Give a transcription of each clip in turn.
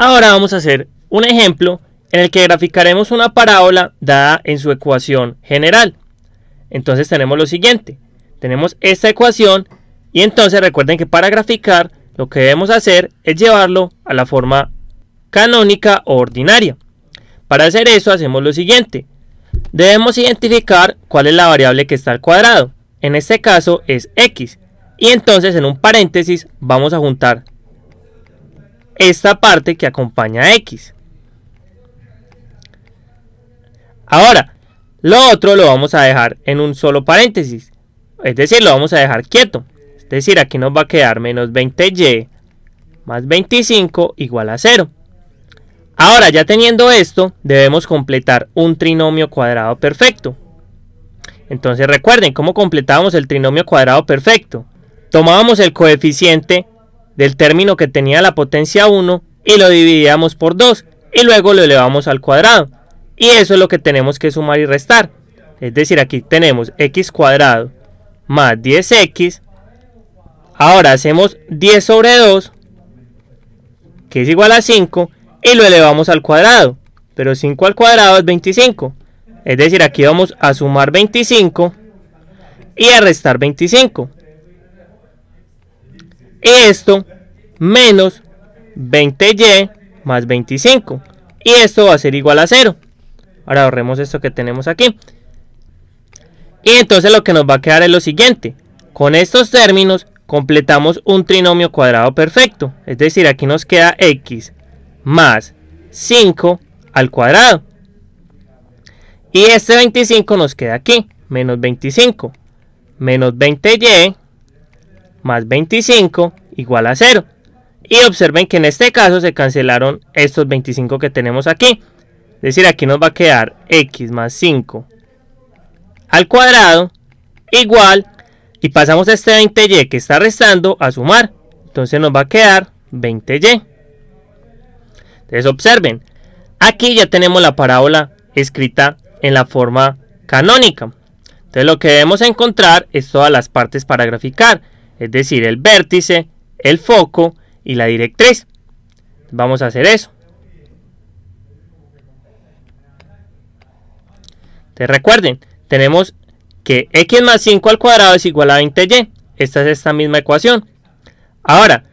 Ahora vamos a hacer un ejemplo en el que graficaremos una parábola dada en su ecuación general. Entonces tenemos lo siguiente. Tenemos esta ecuación y entonces recuerden que para graficar lo que debemos hacer es llevarlo a la forma canónica o ordinaria. Para hacer eso hacemos lo siguiente. Debemos identificar cuál es la variable que está al cuadrado. En este caso es x. Y entonces en un paréntesis vamos a juntar esta parte que acompaña a X. Ahora, lo otro lo vamos a dejar en un solo paréntesis. Es decir, lo vamos a dejar quieto. Es decir, aquí nos va a quedar menos 20y más 25 igual a 0. Ahora, ya teniendo esto, debemos completar un trinomio cuadrado perfecto. Entonces recuerden, ¿cómo completamos el trinomio cuadrado perfecto? Tomábamos el coeficiente del término que tenía la potencia 1 y lo dividíamos por 2 y luego lo elevamos al cuadrado. Y eso es lo que tenemos que sumar y restar. Es decir, aquí tenemos x cuadrado más 10x. Ahora hacemos 10 sobre 2, que es igual a 5, y lo elevamos al cuadrado. Pero 5 al cuadrado es 25. Es decir, aquí vamos a sumar 25 y a restar 25 esto menos 20y más 25. Y esto va a ser igual a 0. Ahora ahorremos esto que tenemos aquí. Y entonces lo que nos va a quedar es lo siguiente. Con estos términos completamos un trinomio cuadrado perfecto. Es decir, aquí nos queda x más 5 al cuadrado. Y este 25 nos queda aquí, menos 25. Menos 20y más 25 igual a 0. Y observen que en este caso se cancelaron estos 25 que tenemos aquí. Es decir, aquí nos va a quedar x más 5 al cuadrado igual, y pasamos este 20y que está restando a sumar. Entonces nos va a quedar 20y. Entonces observen, aquí ya tenemos la parábola escrita en la forma canónica. Entonces lo que debemos encontrar es todas las partes para graficar es decir, el vértice, el foco y la directriz. Vamos a hacer eso. Te recuerden, tenemos que x más 5 al cuadrado es igual a 20y. Esta es esta misma ecuación. Ahora,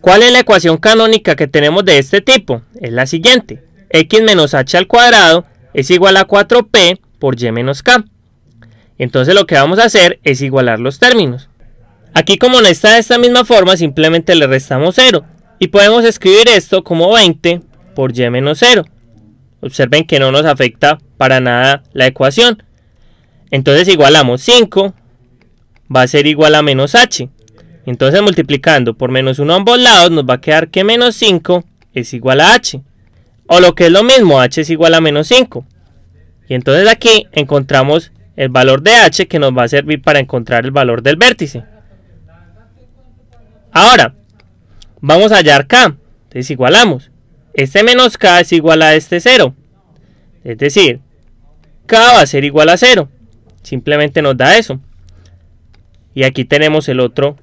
¿cuál es la ecuación canónica que tenemos de este tipo? Es la siguiente. x menos h al cuadrado es igual a 4p por y menos k. Entonces lo que vamos a hacer es igualar los términos. Aquí como no está de esta misma forma, simplemente le restamos 0. Y podemos escribir esto como 20 por y menos 0. Observen que no nos afecta para nada la ecuación. Entonces igualamos 5 va a ser igual a menos h. Entonces multiplicando por menos 1 a ambos lados nos va a quedar que menos 5 es igual a h. O lo que es lo mismo, h es igual a menos 5. Y entonces aquí encontramos el valor de h que nos va a servir para encontrar el valor del vértice. Ahora, vamos a hallar k. Entonces igualamos. Este menos k es igual a este 0. Es decir, k va a ser igual a 0. Simplemente nos da eso. Y aquí tenemos el otro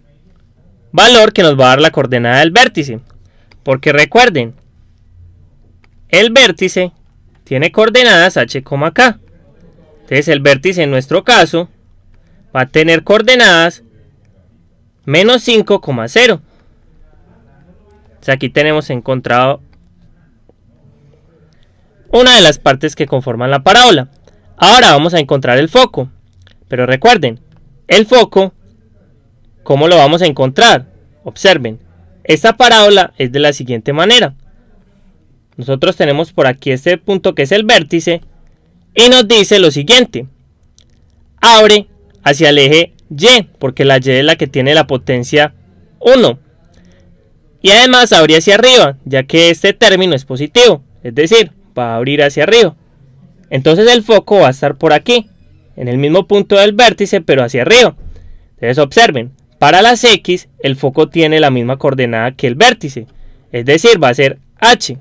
valor que nos va a dar la coordenada del vértice. Porque recuerden, el vértice tiene coordenadas h, k. Entonces el vértice en nuestro caso va a tener coordenadas menos 5,0. O sea, aquí tenemos encontrado una de las partes que conforman la parábola. Ahora vamos a encontrar el foco. Pero recuerden, el foco, ¿cómo lo vamos a encontrar? Observen, esta parábola es de la siguiente manera. Nosotros tenemos por aquí este punto que es el vértice y nos dice lo siguiente. Abre hacia el eje y, porque la y es la que tiene la potencia 1. Y además abre hacia arriba, ya que este término es positivo, es decir, va a abrir hacia arriba. Entonces el foco va a estar por aquí, en el mismo punto del vértice, pero hacia arriba. Entonces observen, para las X el foco tiene la misma coordenada que el vértice, es decir, va a ser H.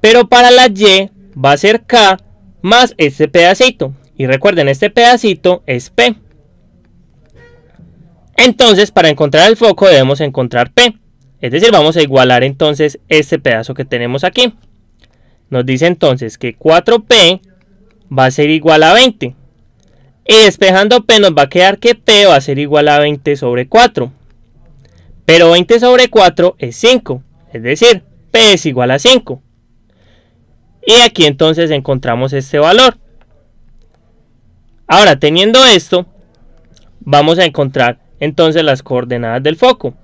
Pero para la Y va a ser K más este pedacito. Y recuerden, este pedacito es P. Entonces, para encontrar el foco debemos encontrar P. Es decir, vamos a igualar entonces este pedazo que tenemos aquí. Nos dice entonces que 4P va a ser igual a 20. Y despejando P nos va a quedar que P va a ser igual a 20 sobre 4. Pero 20 sobre 4 es 5. Es decir, P es igual a 5. Y aquí entonces encontramos este valor. Ahora, teniendo esto, vamos a encontrar entonces las coordenadas del foco.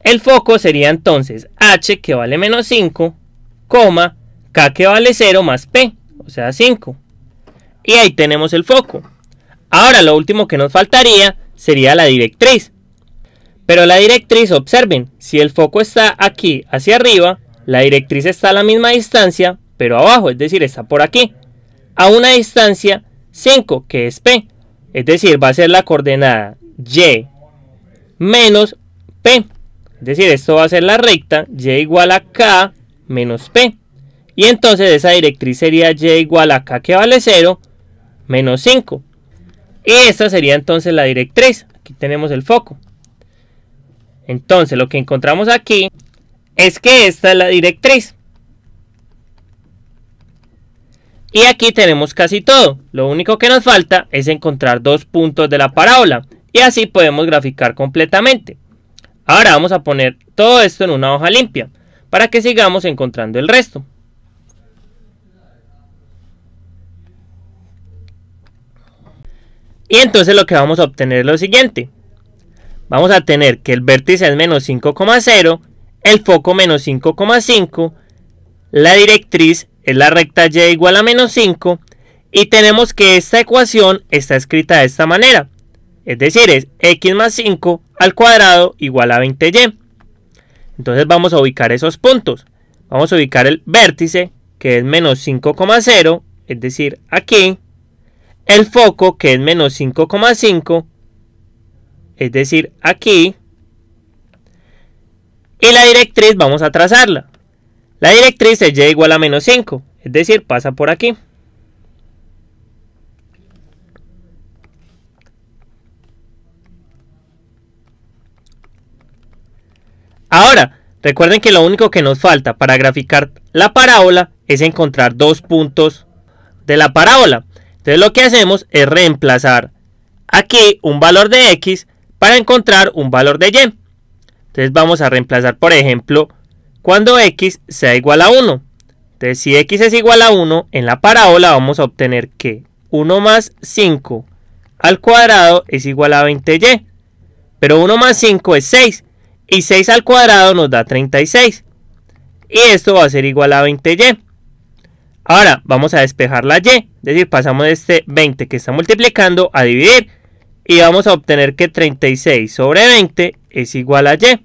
El foco sería entonces h que vale menos 5, k que vale 0 más p, o sea 5. Y ahí tenemos el foco. Ahora lo último que nos faltaría sería la directriz. Pero la directriz, observen, si el foco está aquí hacia arriba, la directriz está a la misma distancia, pero abajo, es decir, está por aquí, a una distancia 5, que es P. Es decir, va a ser la coordenada y menos p. Es decir, esto va a ser la recta y igual a k menos p. Y entonces esa directriz sería y igual a k que vale 0 menos 5. Esta sería entonces la directriz. Aquí tenemos el foco. Entonces lo que encontramos aquí es que esta es la directriz. Y aquí tenemos casi todo. Lo único que nos falta es encontrar dos puntos de la parábola. Y así podemos graficar completamente. Ahora vamos a poner todo esto en una hoja limpia. Para que sigamos encontrando el resto. Y entonces lo que vamos a obtener es lo siguiente. Vamos a tener que el vértice es menos 5,0, el foco menos 5,5, la directriz es la recta y igual a menos 5 y tenemos que esta ecuación está escrita de esta manera. Es decir, es x más 5 al cuadrado igual a 20y. Entonces vamos a ubicar esos puntos. Vamos a ubicar el vértice que es menos 5,0, es decir, aquí. El foco que es menos 5,5, es decir, aquí. Y la directriz vamos a trazarla. La directriz es y igual a menos 5, es decir, pasa por aquí. Ahora, recuerden que lo único que nos falta para graficar la parábola es encontrar dos puntos de la parábola. Entonces lo que hacemos es reemplazar aquí un valor de x para encontrar un valor de y. Entonces vamos a reemplazar, por ejemplo, cuando x sea igual a 1. Entonces, si x es igual a 1, en la parábola vamos a obtener que 1 más 5 al cuadrado es igual a 20y. Pero 1 más 5 es 6. Y 6 al cuadrado nos da 36. Y esto va a ser igual a 20y. Ahora vamos a despejar la y. Es decir, pasamos este 20 que está multiplicando a dividir. Y vamos a obtener que 36 sobre 20 es igual a y.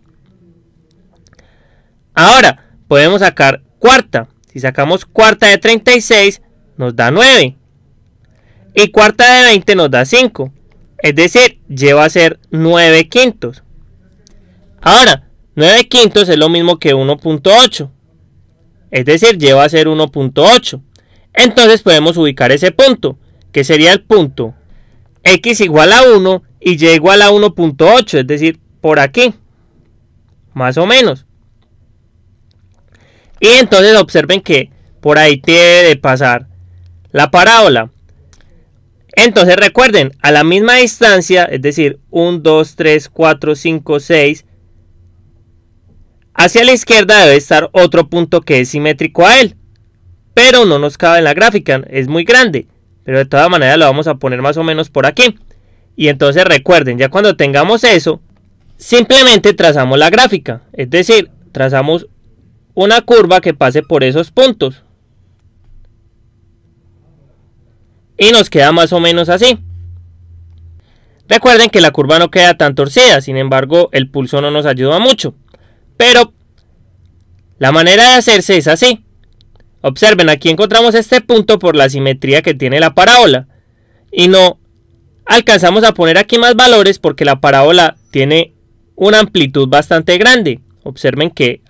Ahora, podemos sacar cuarta. Si sacamos cuarta de 36, nos da 9. Y cuarta de 20 nos da 5. Es decir, lleva a ser 9 quintos. Ahora, 9 quintos es lo mismo que 1.8. Es decir, lleva a ser 1.8. Entonces podemos ubicar ese punto, que sería el punto x igual a 1 y y igual a 1.8, es decir, por aquí. Más o menos. Y entonces observen que por ahí tiene de pasar la parábola. Entonces recuerden, a la misma distancia, es decir, 1, 2, 3, 4, 5, 6, hacia la izquierda debe estar otro punto que es simétrico a él. Pero no nos cabe en la gráfica, es muy grande. Pero de todas maneras lo vamos a poner más o menos por aquí. Y entonces recuerden, ya cuando tengamos eso, simplemente trazamos la gráfica. Es decir, trazamos una curva que pase por esos puntos. Y nos queda más o menos así. Recuerden que la curva no queda tan torcida, sin embargo el pulso no nos ayuda mucho. Pero la manera de hacerse es así. Observen, aquí encontramos este punto por la simetría que tiene la parábola. Y no alcanzamos a poner aquí más valores porque la parábola tiene una amplitud bastante grande. Observen que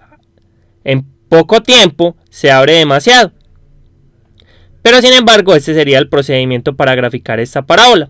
en poco tiempo se abre demasiado. Pero sin embargo, este sería el procedimiento para graficar esta parábola.